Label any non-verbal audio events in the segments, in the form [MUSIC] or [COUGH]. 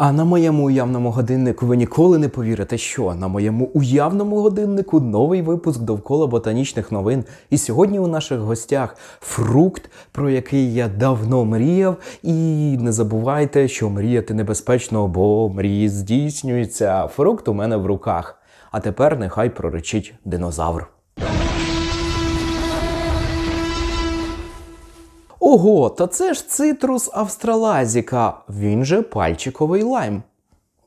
А на моєму уявному годиннику ви ніколи не повірите, що на моєму уявному годиннику новий випуск довкола ботанічних новин. І сьогодні у наших гостях фрукт, про який я давно мріяв. І не забувайте, що мріяти небезпечно, бо мрії здійснюються. Фрукт у мене в руках. А тепер нехай проречить динозавр. Ого, та це ж цитрус австралазіка, він же пальчиковий лайм.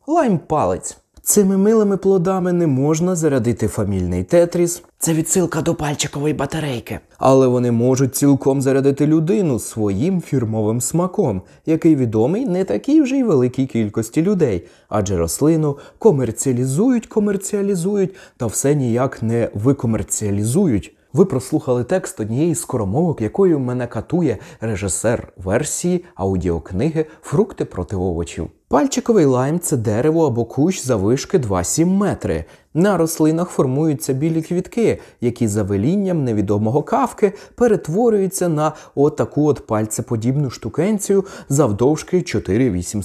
Лайм палець. Цими милими плодами не можна зарядити фамільний тетріс. Це відсилка до пальчикової батарейки. Але вони можуть цілком зарядити людину своїм фірмовим смаком, який відомий не такій вже й великій кількості людей, адже рослину комерціалізують, комерціалізують та все ніяк не викомерціалізують. Ви прослухали текст однієї з коромовок, якою мене катує режисер версії аудіокниги Фрукти проти овочів. Пальчиковий лайм це дерево або кущ завишки 2-7 метри. На рослинах формуються білі квітки, які за велінням невідомого кавки перетворюються на отаку от пальцеподібну штукенцію завдовжки 4-8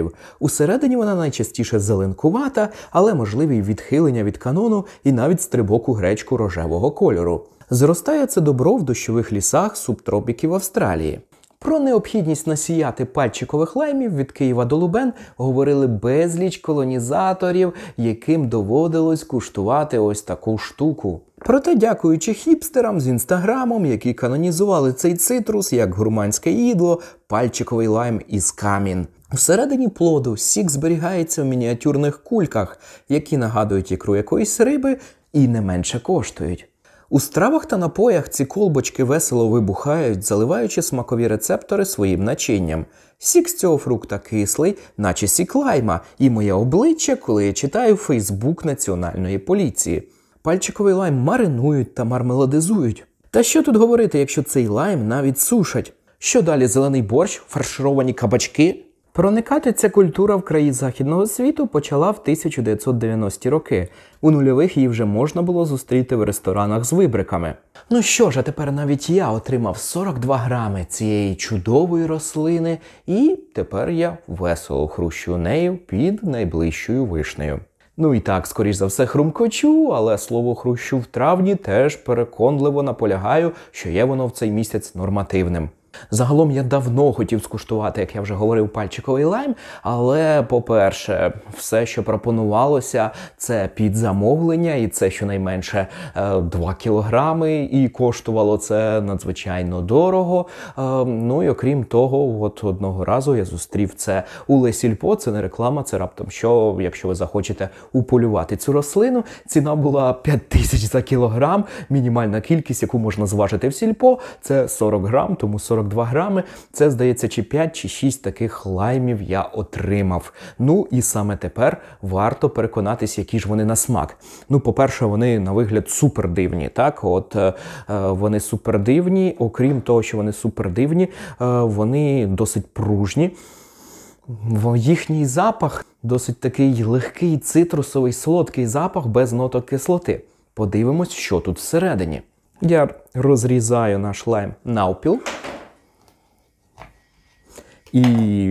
см. Усередині вона найчастіше зеленкувата, але можливі відхилення від канону і навіть стрибок у гречку рожевого кольору. Зростає це добро в дощових лісах субтропіків Австралії. Про необхідність насіяти пальчикових лаймів від Києва до Лубен говорили безліч колонізаторів, яким доводилось куштувати ось таку штуку. Проте, дякуючи хіпстерам з інстаграмом, які канонізували цей цитрус як гурманське їдло, пальчиковий лайм із камін. Всередині плоду сік зберігається в мініатюрних кульках, які нагадують ікру якоїсь риби і не менше коштують. У стравах та напоях ці колбочки весело вибухають, заливаючи смакові рецептори своїм начинням. Сік з цього фрукта кислий, наче сік лайма, і моє обличчя, коли я читаю Фейсбук Національної поліції. Пальчиковий лайм маринують та мармеладизують. Та що тут говорити, якщо цей лайм навіть сушать? Що далі зелений борщ, фаршировані кабачки, Проникати ця культура в краї західного світу почала в 1990-ті роки. У нульових її вже можна було зустріти в ресторанах з вибриками. Ну що ж, а тепер навіть я отримав 42 грами цієї чудової рослини, і тепер я весело хрущу нею під найближчою вишнею. Ну і так, скоріш за все, хрумкочу, але слово хрущу в травні теж переконливо наполягаю, що є воно в цей місяць нормативним. Загалом я давно хотів скуштувати, як я вже говорив, пальчиковий лайм. Але, по-перше, все, що пропонувалося, це під замовлення, і це щонайменше 2 е, кілограми, і коштувало це надзвичайно дорого. Ем, ну і окрім того, от одного разу я зустрів це у Лесільпо. Це не реклама, це раптом що, якщо ви захочете уполювати цю рослину. Ціна була 5 тисяч за кілограм. Мінімальна кількість, яку можна зважити в сільпо, це 40 грам, тому 42 2 грами. Це, здається, чи 5 чи 6 таких лаймів я отримав. Ну і саме тепер варто переконатись, які ж вони на смак. Ну, по-перше, вони на вигляд супер дивні. Так, от е, е вони супер дивні, окрім того, що вони супер дивні, е, вони досить пружні. Їхній запах досить такий легкий, цитрусовий, солодкий запах без ноток кислоти. Подивимось, що тут всередині. Я розрізаю наш лайм навпіл. І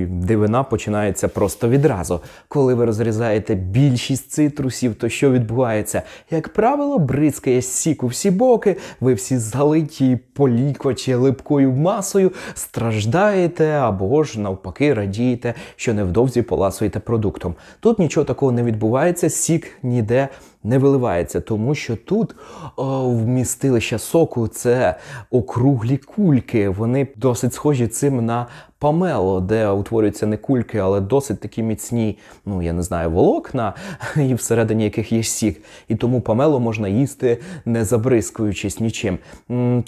дивина починається просто відразу. Коли ви розрізаєте більшість цитрусів, то що відбувається? Як правило, бризкає сік у всі боки, ви всі залиті полікочі липкою масою, страждаєте або ж навпаки радієте, що невдовзі поласуєте продуктом. Тут нічого такого не відбувається, сік ніде не виливається, тому що тут о, вмістилище соку це округлі кульки. Вони досить схожі цим на памело, де утворюються не кульки, але досить такі міцні, ну я не знаю, волокна, [LAUGHS] і всередині яких є сік. І тому памело можна їсти, не забризкуючись нічим.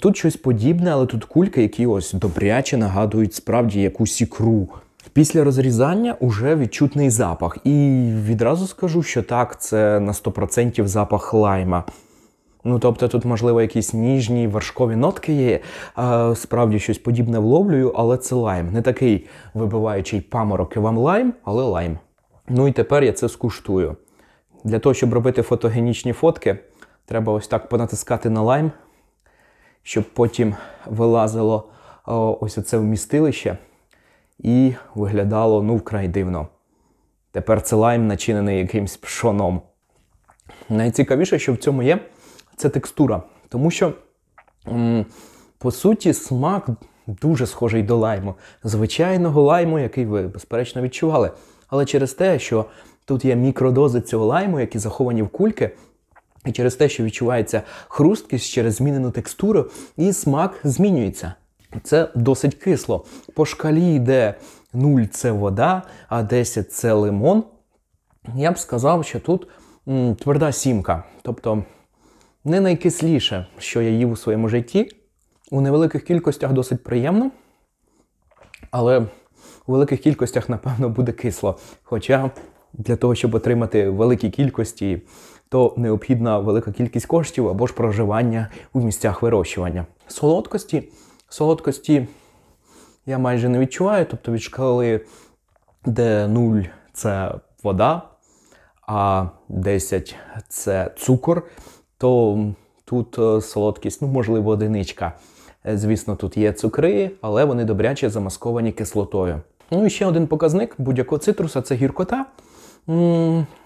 Тут щось подібне, але тут кульки, які ось добряче нагадують справді якусь ікру. Після розрізання вже відчутний запах. І відразу скажу, що так, це на 100% запах лайма. Ну, тобто, тут, можливо, якісь ніжні вершкові нотки є. А, Справді щось подібне вловлюю, але це лайм. Не такий вибиваючий паморок і вам лайм, але лайм. Ну і тепер я це скуштую. Для того, щоб робити фотогенічні фотки, треба ось так понатискати на лайм, щоб потім вилазило ось оце вмістилище і виглядало ну вкрай дивно. Тепер це лайм начинений якимсь пшоном. Найцікавіше, що в цьому є, це текстура. Тому що, по суті, смак дуже схожий до лайму. Звичайного лайму, який ви, безперечно, відчували. Але через те, що тут є мікродози цього лайму, які заховані в кульки, і через те, що відчувається хрусткість через змінену текстуру, і смак змінюється. Це досить кисло. По шкалі йде 0 це вода, а 10 це лимон. Я б сказав, що тут м, тверда сімка. Тобто не найкисліше, що я їв у своєму житті. У невеликих кількостях досить приємно, але у великих кількостях, напевно, буде кисло. Хоча для того, щоб отримати великі кількості, то необхідна велика кількість коштів або ж проживання у місцях вирощування. Солодкості. Солодкості я майже не відчуваю, тобто від шкали, де 0 це вода, а 10 це цукор, то тут е, солодкість, ну, можливо, одиничка. Е, звісно, тут є цукри, але вони добряче замасковані кислотою. Ну і ще один показник будь-якого цитруса це гіркота. У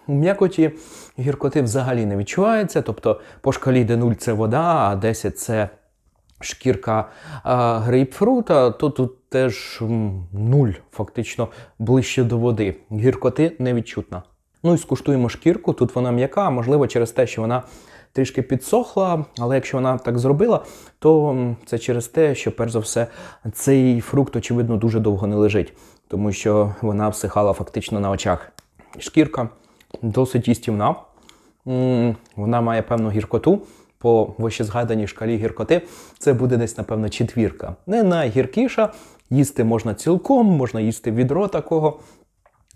м'якоті гіркоти взагалі не відчувається. Тобто по шкалі де 0 це вода, а 10 це шкірка грейпфрута, то тут теж нуль, фактично ближче до води. Гіркоти невідчутна. Ну і скуштуємо шкірку. Тут вона м'яка, можливо, через те, що вона трішки підсохла, але якщо вона так зробила, то це через те, що, перш за все, цей фрукт, очевидно, дуже довго не лежить, тому що вона всихала фактично на очах. Шкірка досить істівна, вона має певну гіркоту по вищезгаданій шкалі гіркоти, це буде десь, напевно, четвірка. Не найгіркіша, їсти можна цілком, можна їсти відро такого.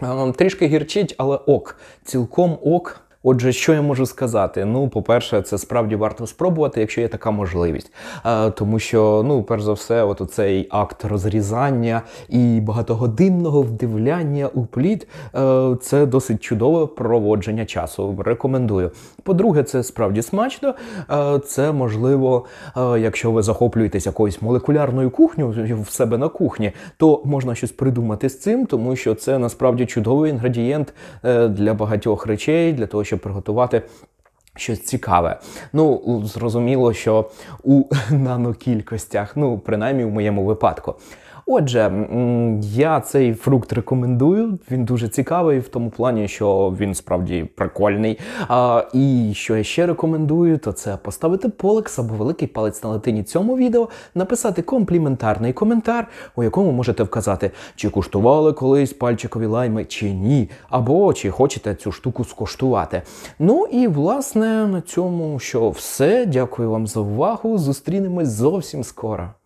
Ем, трішки гірчить, але ок, цілком ок. Отже, що я можу сказати? Ну, по-перше, це справді варто спробувати, якщо є така можливість. Е, тому що, ну, перш за все, от цей акт розрізання і багатогодинного вдивляння у плід е, це досить чудове проводження часу. Рекомендую. По-друге, це справді смачно. Е, це можливо, е, якщо ви захоплюєтесь якоюсь молекулярною кухнею в себе на кухні, то можна щось придумати з цим, тому що це насправді чудовий інгредієнт е, для багатьох речей, для того, щоб щоб приготувати. Щось цікаве. Ну, зрозуміло, що у [LAUGHS] нанокількостях, ну, принаймні в моєму випадку. Отже, я цей фрукт рекомендую. Він дуже цікавий в тому плані, що він справді прикольний. А, І що я ще рекомендую, то це поставити полекс або великий палець на латині цьому відео, написати компліментарний коментар, у якому можете вказати, чи куштували колись пальчикові лайми, чи ні, або чи хочете цю штуку скоштувати. Ну і власне на цьому, що все. Дякую вам за увагу. Зустрінемось зовсім скоро.